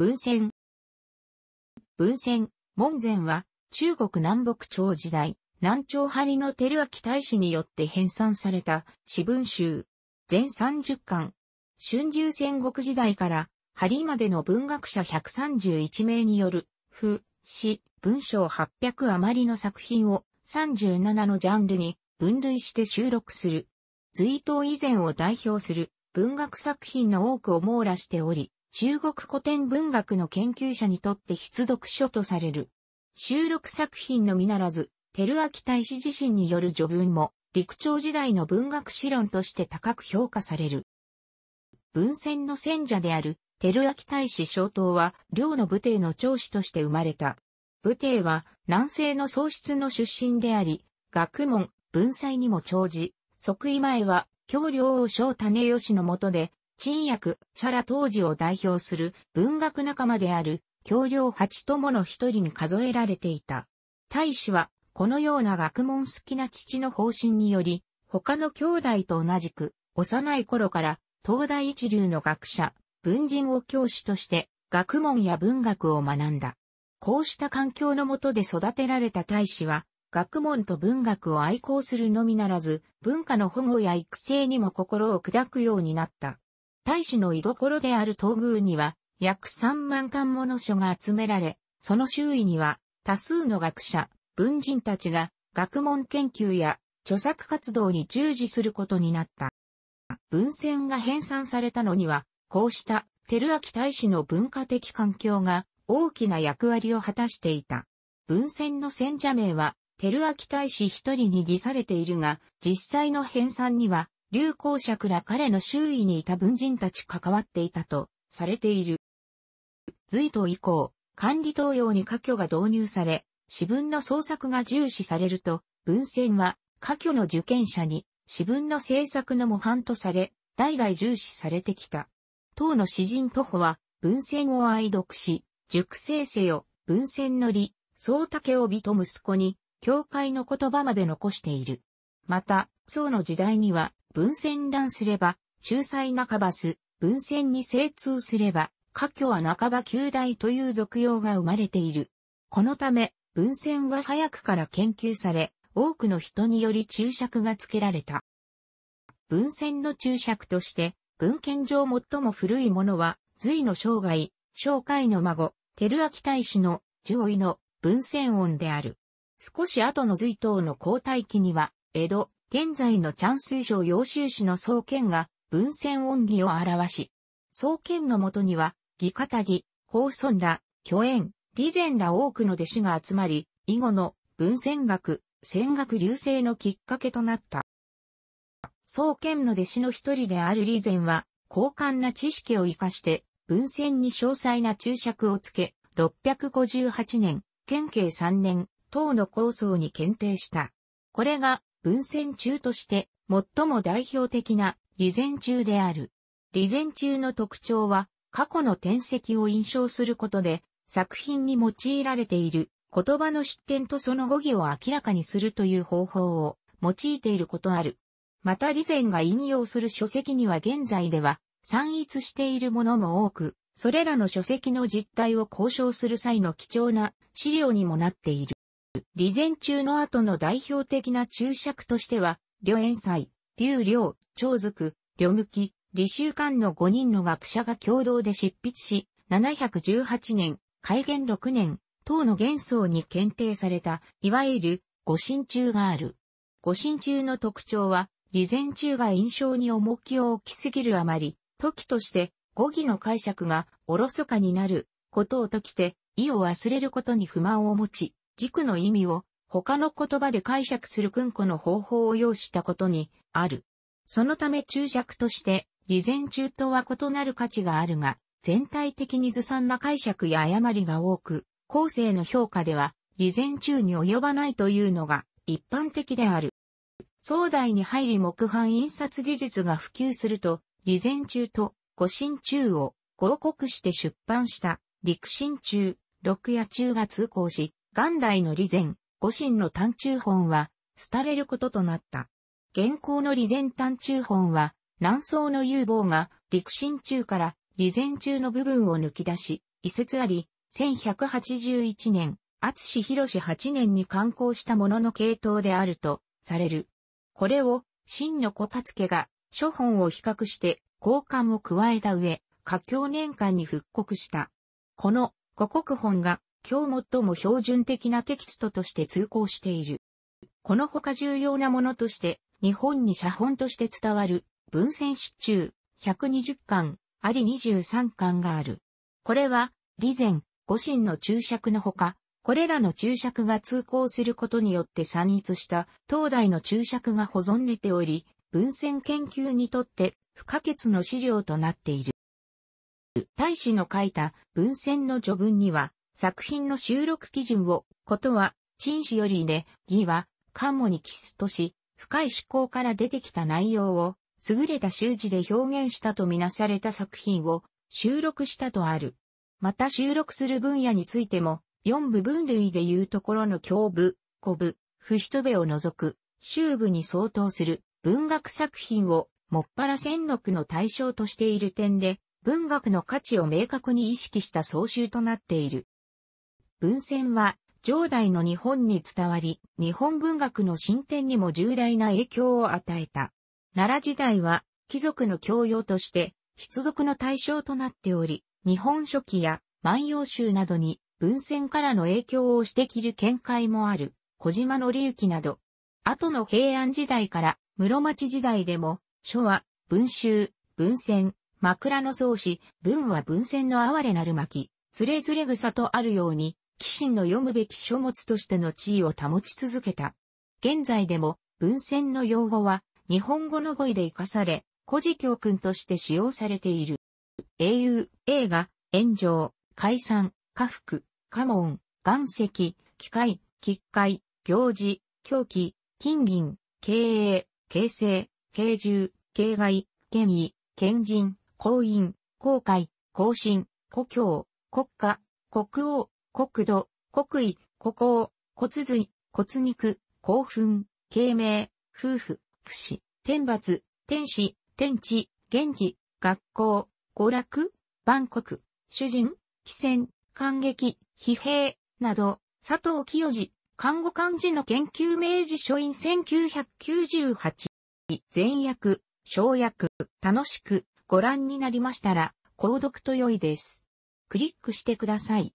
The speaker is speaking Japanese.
文鮮。文鮮、門前は、中国南北朝時代、南朝張の照明大使によって編纂された、詩文集。全30巻。春秋戦国時代から、張までの文学者131名による、不、詩、文章800余りの作品を、37のジャンルに分類して収録する。随唐以前を代表する文学作品の多くを網羅しており、中国古典文学の研究者にとって必読書とされる。収録作品のみならず、照明大使自身による序文も、陸朝時代の文学史論として高く評価される。文戦の戦者である、照明大使小刀は、領の武帝の長子として生まれた。武帝は、南西の喪失の出身であり、学問、文才にも長寿。即位前は、京領王将種義のもとで、新薬、チャラ当時を代表する文学仲間である、教梁八友の一人に数えられていた。大使は、このような学問好きな父の方針により、他の兄弟と同じく、幼い頃から、東大一流の学者、文人を教師として、学問や文学を学んだ。こうした環境の下で育てられた大使は、学問と文学を愛好するのみならず、文化の保護や育成にも心を砕くようになった。大使の居所である東宮には、約3万巻もの書が集められ、その周囲には、多数の学者、文人たちが、学問研究や、著作活動に従事することになった。文献が編纂されたのには、こうした、照明大使の文化的環境が、大きな役割を果たしていた。文献の選者名は、照明大使一人に偽されているが、実際の編纂には、流行から彼の周囲にいた文人たち関わっていたとされている。隋唐以降、管理東洋に科挙が導入され、私文の創作が重視されると、文選は科挙の受験者に私文の制作の模範とされ、代々重視されてきた。唐の詩人徒歩は文選を愛読し、熟成せよ、文選の理、宗竹帯と息子に、教会の言葉まで残している。また、宋の時代には、文線乱すれば、中西半ばす、文線に精通すれば、家居は半ば旧大という俗用が生まれている。このため、文線は早くから研究され、多くの人により注釈が付けられた。文線の注釈として、文献上最も古いものは、隋の生涯、生涯の孫、照明大使の、上位の文線音である。少し後の隋唐の皇太期には、江戸、現在のチャン水省揚州市の総建が文献恩義を表し、総建のもとには、義方義、高尊ら、巨縁、李善ら多くの弟子が集まり、以後の文献学、戦学流星のきっかけとなった。総建の弟子の一人である李善は、高官な知識を活かして、文鮮に詳細な注釈をつけ、658年、県慶3年、唐の構想に検定した。これが文献中として最も代表的な理前中である。理前中の特徴は過去の転籍を印象することで作品に用いられている言葉の出典とその語義を明らかにするという方法を用いていることある。また理前が引用する書籍には現在では散逸しているものも多く、それらの書籍の実態を交渉する際の貴重な資料にもなっている。理前中の後の代表的な注釈としては、呂円斎、劉良、長塾、呂向き、李修館の5人の学者が共同で執筆し、718年、改元6年、唐の元宗に検定された、いわゆる、五神中がある。五神中の特徴は、李前中が印象に重きを置きすぎるあまり、時として語義の解釈がおろそかになることを解きて、意を忘れることに不満を持ち、軸の意味を他の言葉で解釈する訓庫の方法を要したことにある。そのため注釈として、備前中とは異なる価値があるが、全体的にずさんな解釈や誤りが多く、後世の評価では、備前中に及ばないというのが一般的である。宋代に入り木版印刷技術が普及すると、備前中と五神中を合国して出版した陸神中、六夜中が通行し、元来の理前、五神の単中本は、廃れることとなった。現行の理前単中本は、南宋の有望が、陸神中から、理前中の部分を抜き出し、移設あり、1181年、厚志広士8年に刊行したものの系統であると、される。これを、真の小勝家が、諸本を比較して、交換を加えた上、佳境年間に復刻した。この、五国本が、今日最も標準的なテキストとして通行している。このほか重要なものとして、日本に写本として伝わる文献支中、120巻、あり23巻がある。これは、理前、五神の注釈のほか、これらの注釈が通行することによって散逸した東大の注釈が保存れており、文献研究にとって不可欠の資料となっている。大使の書いた文献の序文には、作品の収録基準を、ことは、陳氏よりで、義は、カモにキスとし、深い思考から出てきた内容を、優れた習字で表現したとみなされた作品を、収録したとある。また収録する分野についても、四部分類でいうところの胸部、古部、不人部を除く、周部に相当する文学作品を、もっぱら戦国の対象としている点で、文学の価値を明確に意識した総集となっている。文献は、上代の日本に伝わり、日本文学の進展にも重大な影響を与えた。奈良時代は、貴族の教養として、筆読の対象となっており、日本書紀や万葉集などに文献からの影響を指摘る見解もある、小島の隆など、後の平安時代から室町時代でも、書は文集、文献、枕草子、文は文献の哀れなる巻、つれずれ草とあるように、騎士の読むべき書物としての地位を保ち続けた。現在でも、文献の用語は、日本語の語彙で活かされ、古事教訓として使用されている。英雄、映画、炎上、解散、家福、家門、岩石、機械、機械、行事、狂気、金銀、経営、形成、形獣、形外、権威、賢人、公員、公開、公信、故郷、国家、国王、国土、国威、国王、骨髄、骨肉、興奮、慶明、夫婦、不死、天罰、天使、天地、元気、学校、娯楽、万国、主人、帰船、感激、疲弊、など、佐藤清治、看護漢字の研究明治書院1998。全訳、省略、楽しくご覧になりましたら、購読と良いです。クリックしてください。